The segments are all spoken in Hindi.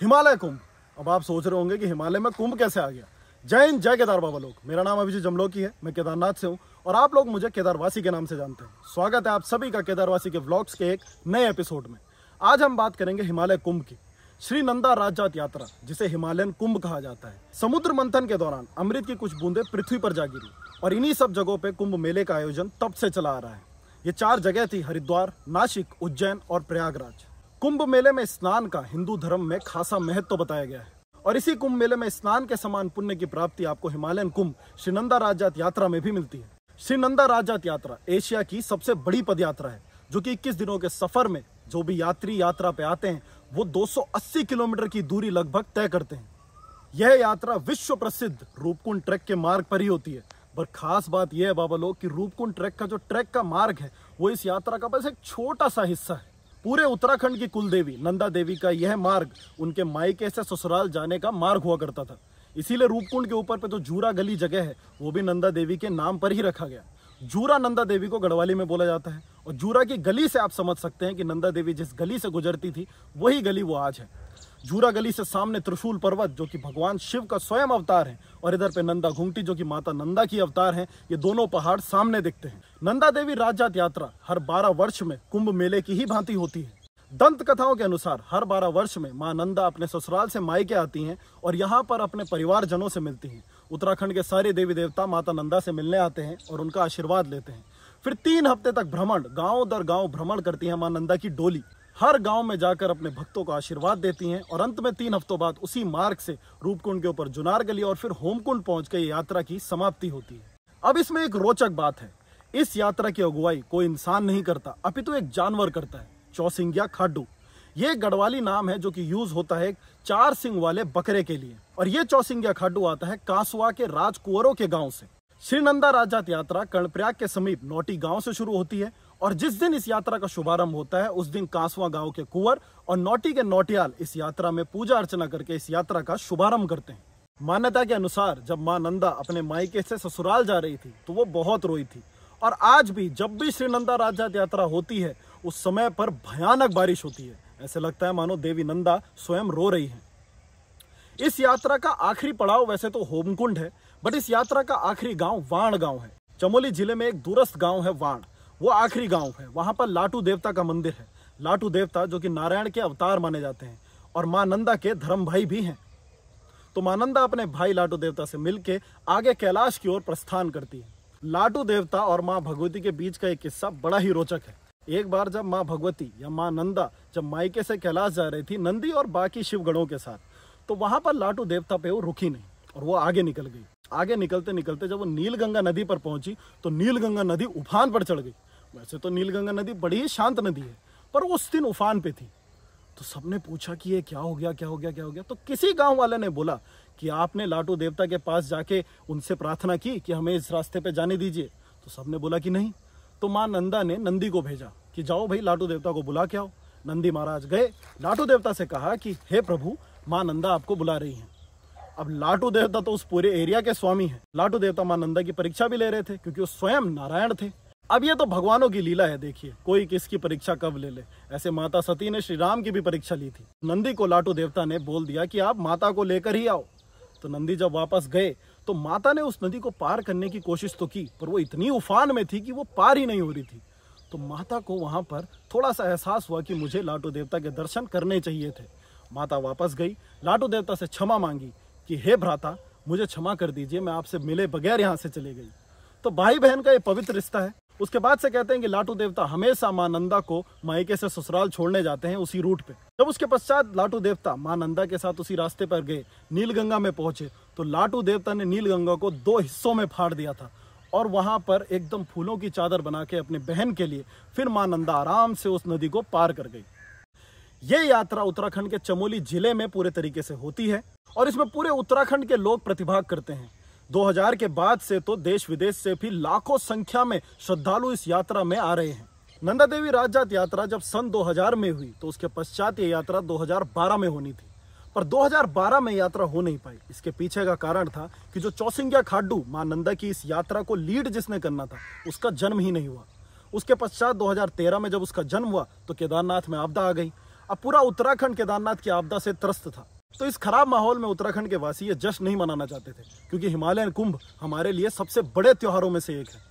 हिमालय कुंभ अब आप सोच रहे होंगे कि हिमालय में कुंभ कैसे आ गया जय हिंद जय केदार बाबा लोग मेरा नाम अभिजीत जमलोकी है मैं केदारनाथ से हूँ और आप लोग मुझे केदारवासी के नाम से जानते हैं स्वागत है आप सभी का केदारवासी के ब्लॉग्स के एक नए एपिसोड में आज हम बात करेंगे हिमालय कुंभ की श्री नंदा राजजात यात्रा जिसे हिमालयन कुंभ कहा जाता है समुद्र मंथन के दौरान अमृत की कुछ बूंदे पृथ्वी पर जा गिरी और इन्हीं सब जगहों पे कुंभ मेले का आयोजन तब से चला आ रहा है ये चार जगह थी हरिद्वार नासिक उज्जैन और प्रयागराज कुंभ मेले में स्नान का हिंदू धर्म में खासा महत्व तो बताया गया है और इसी कुंभ मेले में स्नान के समान पुण्य की प्राप्ति आपको हिमालयन कुंभ श्रीनंदा राजा यात्रा में भी मिलती है श्रीनंदा राजा यात्रा एशिया की सबसे बड़ी पद यात्रा है जो कि 21 दिनों के सफर में जो भी यात्री यात्रा पे आते हैं वो 280 किलोमीटर की दूरी लगभग तय करते हैं यह यात्रा विश्व प्रसिद्ध रूपकुंड ट्रैक के मार्ग पर ही होती है पर खास बात यह है बाबा लोग कि रूपकुंड ट्रैक का जो ट्रैक का मार्ग है वो इस यात्रा का बस एक छोटा सा हिस्सा है पूरे उत्तराखंड की कुल देवी नंदा देवी का यह मार्ग उनके मायके से ससुराल जाने का मार्ग हुआ करता था इसीलिए रूपकुंड के ऊपर पे तो जूरा गली जगह है वो भी नंदा देवी के नाम पर ही रखा गया जूरा नंदा देवी को गढ़वाली में बोला जाता है और जूरा की गली से आप समझ सकते हैं कि नंदा देवी जिस गली से गुजरती थी वही गली वो आज है झूरा गली से सामने त्रिशूल पर्वत जो कि भगवान शिव का स्वयं अवतार है और इधर पे नंदा घुंगटी जो कि माता नंदा की अवतार है ये दोनों पहाड़ सामने दिखते हैं नंदा देवी राजजात यात्रा हर बारह वर्ष में कुंभ मेले की ही भांति होती है दंत कथाओं के अनुसार हर बारह वर्ष में माँ नंदा अपने ससुराल से मायके आती हैं और यहाँ पर अपने परिवारजनों से मिलती हैं उत्तराखंड के सारे देवी देवता माता नंदा से मिलने आते हैं और उनका आशीर्वाद लेते हैं फिर तीन हफ्ते तक भ्रमण गांव दर गांव भ्रमण करती है माँ नंदा की डोली हर गांव में जाकर अपने भक्तों को आशीर्वाद देती हैं और अंत में तीन हफ्तों बाद उसी मार्ग से रूपकुंड के ऊपर जुनार गली और फिर होमकुंड पहुंच के यात्रा की समाप्ति होती है अब इसमें एक रोचक बात है इस यात्रा की अगुवाई कोई इंसान नहीं करता अपितु तो एक जानवर करता है चौसिंगिया खाडू ये गढ़वाली नाम है जो कि यूज होता है चार सिंह वाले बकरे के लिए और ये चौसिंगिया खाडू आता है कांसुआ के राजकुवरों के गांव से श्रीनंदा राजात यात्रा कर्णप्रयाग के समीप नोटी गांव से शुरू होती है और जिस दिन इस यात्रा का शुभारंभ होता है उस दिन कांसवा गांव के कुंवर और नौटी के नौटियाल इस यात्रा में पूजा अर्चना करके इस यात्रा का शुभारंभ करते हैं मान्यता के अनुसार जब माँ नंदा अपने मायके से ससुराल जा रही थी तो वो बहुत रोई थी और आज भी जब भी श्री नंदा राजजात यात्रा होती है उस समय पर भयानक बारिश होती है ऐसे लगता है मानो देवी नंदा स्वयं रो रही है इस यात्रा का आखिरी पड़ाव वैसे तो होमकुंड है बट इस यात्रा का आखिरी गांव वाण गांव है चमोली जिले में एक दूरस्थ गांव है वाण वो आखिरी गांव है वहाँ पर लाटू देवता का मंदिर है लाटू देवता जो कि नारायण के अवतार माने जाते हैं और माँ नंदा के धर्म भाई भी हैं तो माँ नंदा अपने भाई लाटू देवता से मिलके आगे कैलाश की ओर प्रस्थान करती है लाटू देवता और माँ भगवती के बीच का एक किस्सा बड़ा ही रोचक है एक बार जब माँ भगवती या माँ नंदा जब माइके से कैलाश जा रही थी नंदी और बाकी शिवगणों के साथ तो वहां पर लाटू देवता पे वो रुकी नहीं और वो आगे निकल गई आगे निकलते निकलते जब वो नीलगंगा नदी पर पहुंची तो नीलगंगा नदी उफान पर चढ़ गई वैसे तो नीलगंगा नदी बड़ी ही शांत नदी है पर उस दिन उफान पे थी तो सबने पूछा कि ये क्या हो गया क्या हो गया क्या हो गया तो किसी गांव वाले ने बोला कि आपने लाटू देवता के पास जाके उनसे प्रार्थना की कि हमें इस रास्ते पे जाने दीजिए तो सबने बोला कि नहीं तो माँ नंदा ने नंदी को भेजा कि जाओ भाई लाटू देवता को बुला के आओ नंदी महाराज गए लाटू देवता से कहा कि हे प्रभु माँ नंदा आपको बुला रही हैं अब लाटू देवता तो उस पूरे एरिया के स्वामी हैं लाटू देवता माँ नंदा की परीक्षा भी ले रहे थे क्योंकि वो स्वयं नारायण थे अब ये तो भगवानों की लीला है देखिए कोई किसकी परीक्षा कब ले ले ऐसे माता सती ने श्री राम की भी परीक्षा ली थी नंदी को लाटू देवता ने बोल दिया कि आप माता को लेकर ही आओ तो नंदी जब वापस गए तो माता ने उस नदी को पार करने की कोशिश तो की पर वो इतनी उफान में थी कि वो पार ही नहीं हो रही थी तो माता को वहाँ पर थोड़ा सा एहसास हुआ कि मुझे लाटू देवता के दर्शन करने चाहिए थे माता वापस गई लाटू देवता से क्षमा मांगी कि हे भ्राता मुझे क्षमा कर दीजिए मैं आपसे मिले बगैर यहाँ से चले गई तो भाई बहन का ये पवित्र रिश्ता है उसके बाद से कहते हैं कि लाटू देवता हमेशा माँ नंदा को मायके से ससुराल छोड़ने जाते हैं उसी रूट पे जब उसके पश्चात लाटू देवता माँ नंदा के साथ उसी रास्ते पर गए नीलगंगा में पहुंचे तो लाटू देवता ने नीलगंगा को दो हिस्सों में फाड़ दिया था और वहां पर एकदम फूलों की चादर बना के अपने बहन के लिए फिर माँ नंदा आराम से उस नदी को पार कर गई ये यात्रा उत्तराखंड के चमोली जिले में पूरे तरीके से होती है और इसमें पूरे उत्तराखंड के लोग प्रतिभाग करते हैं 2000 के बाद से तो देश विदेश से भी लाखों संख्या में श्रद्धालु इस यात्रा में आ रहे हैं नंदा देवी राजजात यात्रा जब सन 2000 में हुई तो उसके पश्चात ये यात्रा 2012 में होनी थी पर 2012 में यात्रा हो नहीं पाई इसके पीछे का कारण था कि जो चौसिंग्या खाडू मां नंदा की इस यात्रा को लीड जिसने करना था उसका जन्म ही नहीं हुआ उसके पश्चात 2013 में जब उसका जन्म हुआ तो केदारनाथ में आपदा आ गई अब पूरा उत्तराखंड केदारनाथ की आपदा से त्रस्त था तो इस खराब माहौल में उत्तराखंड के वासी ये जश्न नहीं मनाना चाहते थे क्योंकि हिमालयन कुंभ हमारे लिए सबसे बड़े त्योहारों में से एक है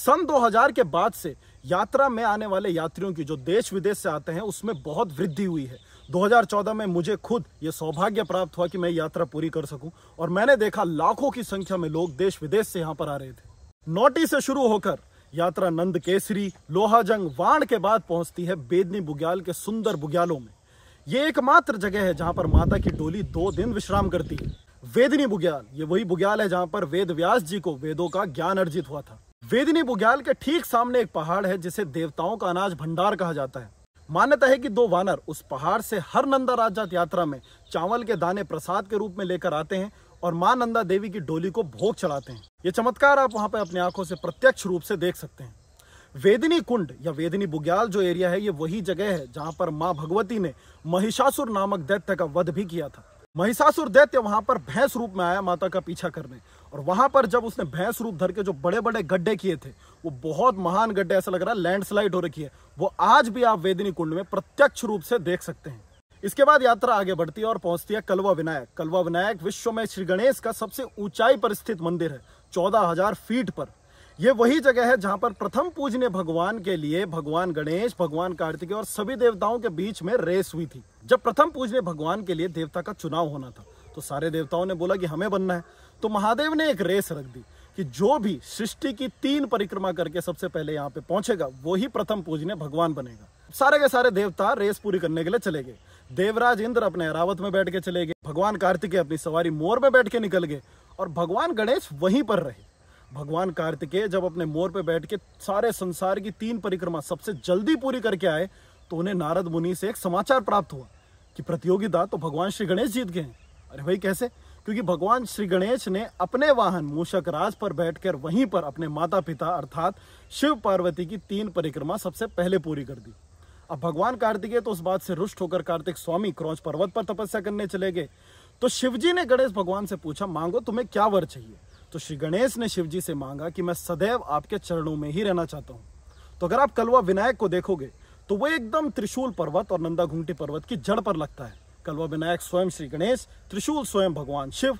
सन 2000 के बाद से यात्रा में आने वाले यात्रियों की जो देश विदेश से आते हैं उसमें बहुत वृद्धि हुई है 2014 में मुझे खुद ये सौभाग्य प्राप्त हुआ कि मैं यात्रा पूरी कर सकूं और मैंने देखा लाखों की संख्या में लोग देश विदेश से यहाँ पर आ रहे थे नोटी से शुरू होकर यात्रा नंद केसरी लोहाजंग वाण के बाद पहुंचती है बेदनी बुग्याल के सुंदर बुग्यालों में ये एकमात्र जगह है जहाँ पर माता की डोली दो दिन विश्राम करती है वेदनी बुग्याल ये वही बुग्याल है जहाँ पर वेद व्यास जी को वेदों का ज्ञान अर्जित हुआ था वेदनी बुग्याल के ठीक सामने एक पहाड़ है जिसे देवताओं का अनाज भंडार कहा जाता है मान्यता है कि दो वानर उस पहाड़ से हर नंदा राजजात यात्रा में चावल के दाने प्रसाद के रूप में लेकर आते हैं और माँ नंदा देवी की डोली को भोग चढ़ाते हैं ये चमत्कार आप वहाँ पर अपनी आंखों से प्रत्यक्ष रूप से देख सकते हैं वेदनी कुंड या वेदनी बुग्याल जो एरिया है ये वही जगह है जहां पर माँ भगवती ने महिषासुर नामक दैत्य का वध भी किया था महिषासुर दैत्य वहां पर भैंस रूप में आया माता का पीछा करने और वहां पर जब उसने भैंस रूप धर के जो बड़े बड़े गड्ढे किए थे वो बहुत महान गड्ढे ऐसा लग रहा है लैंडस्लाइड हो रखी है वो आज भी आप वेदनी कुंड में प्रत्यक्ष रूप से देख सकते हैं इसके बाद यात्रा आगे बढ़ती है और पहुंचती है कलवा विनायक कलवा विनायक विश्व में श्री गणेश का सबसे ऊंचाई पर स्थित मंदिर है चौदह हजार फीट पर ये वही जगह है जहां पर प्रथम पूजने भगवान के लिए भगवान गणेश भगवान कार्तिकेय और सभी देवताओं के बीच में रेस हुई थी जब प्रथम पूजने भगवान के लिए देवता का चुनाव होना था तो सारे देवताओं ने बोला कि हमें बनना है तो महादेव ने एक रेस रख दी कि जो भी सृष्टि की तीन परिक्रमा करके सबसे पहले यहाँ पे पहुंचेगा वही प्रथम पूजने भगवान बनेगा सारे के सारे देवता रेस पूरी करने के लिए चले गए देवराज इंद्र अपने अरावत में बैठ के चले गए भगवान कार्तिकेय अपनी सवारी मोर में बैठ के निकल गए और भगवान गणेश वहीं पर रहे भगवान कार्तिकेय जब अपने मोर पे बैठ के सारे संसार की तीन परिक्रमा सबसे जल्दी पूरी करके आए तो उन्हें नारद मुनि से एक समाचार प्राप्त हुआ कि प्रतियोगिता तो भगवान श्री गणेश जीत गए हैं अरे भाई कैसे क्योंकि भगवान श्री गणेश ने अपने वाहन मूषक राज पर बैठकर वहीं पर अपने माता पिता अर्थात शिव पार्वती की तीन परिक्रमा सबसे पहले पूरी कर दी अब भगवान कार्तिकेय तो उस बात से रुष्ट होकर कार्तिक स्वामी क्रौच पर्वत पर तपस्या करने चले गए तो शिवजी ने गणेश भगवान से पूछा मांगो तुम्हें क्या वर चाहिए तो श्री गणेश ने शिव जी से मांगा कि मैं सदैव आपके चरणों में ही रहना चाहता हूँ तो अगर आप कलवा विनायक को देखोगे तो वो एकदम त्रिशूल पर्वत और नंदा घुंगटी पर्वत की जड़ पर लगता है कलवा विनायक स्वयं श्री गणेश त्रिशूल स्वयं भगवान शिव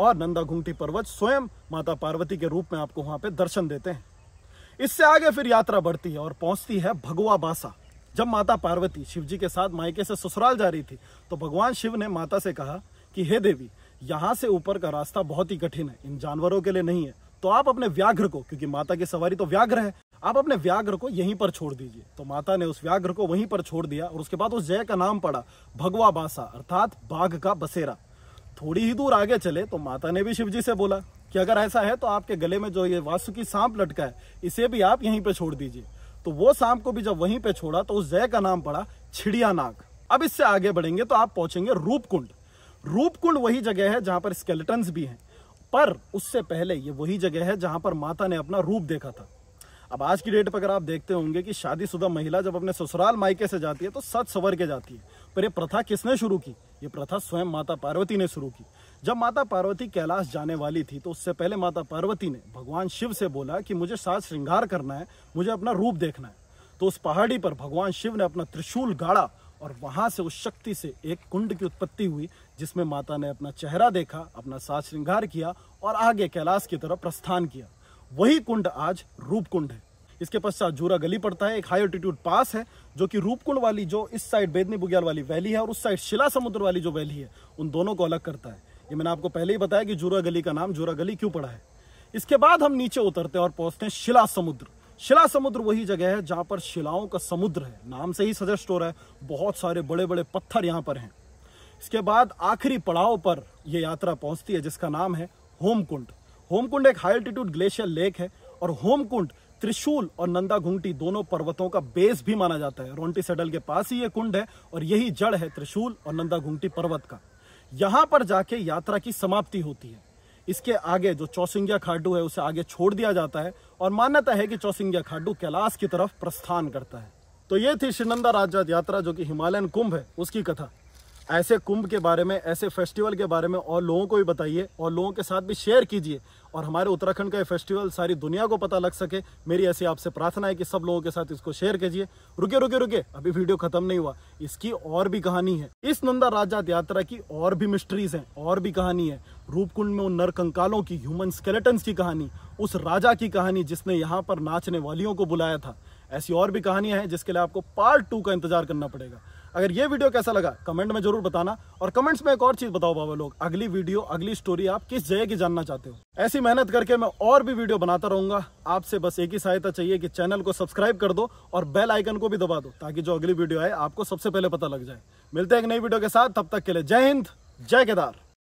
और नंदा घुंगटी पर्वत स्वयं माता पार्वती के रूप में आपको वहां पे दर्शन देते हैं इससे आगे फिर यात्रा बढ़ती है और पहुंचती है भगवा बासा जब माता पार्वती शिवजी के साथ मायके से ससुराल जा रही थी तो भगवान शिव ने माता से कहा कि हे देवी यहाँ से ऊपर का रास्ता बहुत ही कठिन है इन जानवरों के लिए नहीं है तो आप अपने व्याघ्र को क्योंकि माता की सवारी तो व्याघ्र है आप अपने व्याघ्र को यहीं पर छोड़ दीजिए तो माता ने उस व्याघ्र को वहीं पर छोड़ दिया और उसके बाद उस जय का नाम पड़ा भगवा बासा अर्थात बाघ का बसेरा थोड़ी ही दूर आगे चले तो माता ने भी शिवजी से बोला कि अगर ऐसा है तो आपके गले में जो ये वासुकी सांप लटका है इसे भी आप यहीं पे छोड़ दीजिए तो वो सांप को भी जब वहीं पे छोड़ा तो उस जय का नाम पड़ा छिड़िया नाग अब इससे आगे बढ़ेंगे तो आप पहुंचेंगे रूपकुंड रूपकुंड वही जगह है जहां पर स्केलेटन्स भी हैं पर उससे पहले ये वही जगह है जहां पर माता ने अपना रूप देखा था अब आज की डेट पर अगर आप देखते होंगे कि शादीशुदा महिला जब अपने ससुराल मायके से जाती है तो सच सवर के जाती है पर यह प्रथा किसने शुरू की ये प्रथा स्वयं माता पार्वती ने शुरू की जब माता पार्वती कैलाश जाने वाली थी तो उससे पहले माता पार्वती ने भगवान शिव से बोला कि मुझे साज श्रृंगार करना है मुझे अपना रूप देखना है तो उस पहाड़ी पर भगवान शिव ने अपना त्रिशूल गाड़ा और वहां से उस शक्ति से एक कुंड की उत्पत्ति हुई जिसमें माता ने अपना चेहरा देखा अपना साज श्रृंगार किया और आगे कैलाश की तरफ प्रस्थान किया वही कुंड आज रूप कुंड है इसके पश्चात जूरा गली पड़ता है एक हाई ऑल्टीट्यूड पास है जो कि रूपकुंड वाली जो इस साइड बेदनी बुग्याल वाली वैली है और उस साइड शिला समुद्र वाली जो वैली है उन दोनों को अलग करता है ये मैंने आपको पहले ही बताया कि जूरा गली का नाम जूरा गली क्यों पड़ा है इसके बाद हम नीचे उतरते हैं और पहुंचते हैं शिला समुद्र शिला समुद्र वही जगह है जहाँ पर शिलाओं का समुद्र है नाम से ही सजेस्ट हो रहा है बहुत सारे बड़े बड़े पत्थर यहाँ पर हैं इसके बाद आखिरी पड़ाव पर यह यात्रा पहुँचती है जिसका नाम है होमकुंड होमकुंड एक हाई अल्टीट्यूड ग्लेशियर लेक है और होमकुंड त्रिशूल और नंदा घुंगटी दोनों पर्वतों का बेस भी माना जाता है रोंटी सेडल के पास ही ये कुंड है और यही जड़ है त्रिशूल और नंदा घुंगटी पर्वत का यहाँ पर जाके यात्रा की समाप्ति होती है इसके आगे जो चौसिंगिया खाडू है उसे आगे छोड़ दिया जाता है और मान्यता है कि चौसिंगिया खाडू कैलाश की तरफ प्रस्थान करता है तो ये थी श्रीनंदा राजा यात्रा जो कि हिमालयन कुंभ है उसकी कथा ऐसे कुंभ के बारे में ऐसे फेस्टिवल के बारे में और लोगों को भी बताइए और लोगों के साथ भी शेयर कीजिए और हमारे उत्तराखंड का ये फेस्टिवल सारी दुनिया को पता लग सके मेरी ऐसी आपसे प्रार्थना है कि सब लोगों के साथ इसको शेयर कीजिए रुके रुके रुके अभी वीडियो खत्म नहीं हुआ इसकी और भी कहानी है इस नंदा राजा यात्रा की और भी मिस्ट्रीज हैं और भी कहानी है रूपकुंड में उन नरकंकालों की ह्यूमन स्केलेटन्स की कहानी उस राजा की कहानी जिसने यहाँ पर नाचने वालियों को बुलाया था ऐसी और भी कहानियां हैं जिसके लिए आपको पार्ट टू का इंतजार करना पड़ेगा अगर ये वीडियो कैसा लगा कमेंट में जरूर बताना और कमेंट्स में एक और चीज बताओ बाबा लोग अगली वीडियो अगली स्टोरी आप किस जगह की जानना चाहते हो ऐसी मेहनत करके मैं और भी वीडियो बनाता रहूंगा आपसे बस एक ही सहायता चाहिए कि चैनल को सब्सक्राइब कर दो और बेल आइकन को भी दबा दो ताकि जो अगली वीडियो आए आपको सबसे पहले पता लग जाए मिलते हैं एक नई वीडियो के साथ तब तक के लिए जय हिंद जय केदार